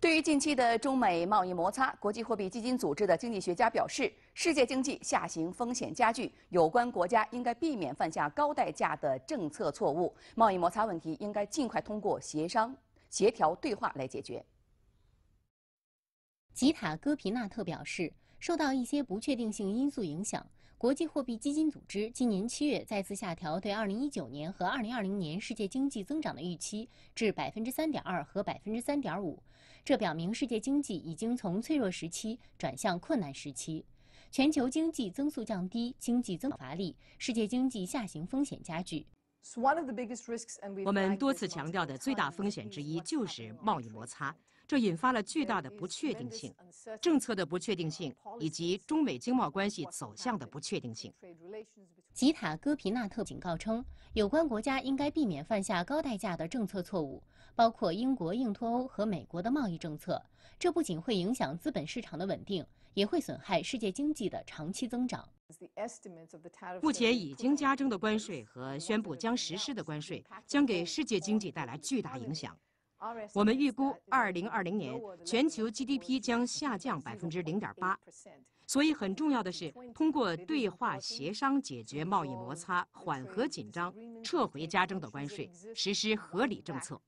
对于近期的中美贸易摩擦，国际货币基金组织的经济学家表示，世界经济下行风险加剧，有关国家应该避免犯下高代价的政策错误。贸易摩擦问题应该尽快通过协商、协调、对话来解决。吉塔·戈皮纳特表示，受到一些不确定性因素影响。国际货币基金组织今年七月再次下调对二零一九年和二零二零年世界经济增长的预期至百分之三点二和百分之三点五，这表明世界经济已经从脆弱时期转向困难时期，全球经济增速降低，经济增长乏力，世界经济下行风险加剧。我们多次强调的最大风险之一就是贸易摩擦。这引发了巨大的不确定性，政策的不确定性以及中美经贸关系走向的不确定性。吉塔·戈皮纳特警告称，有关国家应该避免犯下高代价的政策错误，包括英国硬脱欧和美国的贸易政策。这不仅会影响资本市场的稳定，也会损害世界经济的长期增长。目前已经加征的关税和宣布将实施的关税，将给世界经济带来巨大影响。我们预估，二零二零年全球 GDP 将下降百分之零点八。所以，很重要的是通过对话协商解决贸易摩擦，缓和紧张，撤回加征的关税，实施合理政策。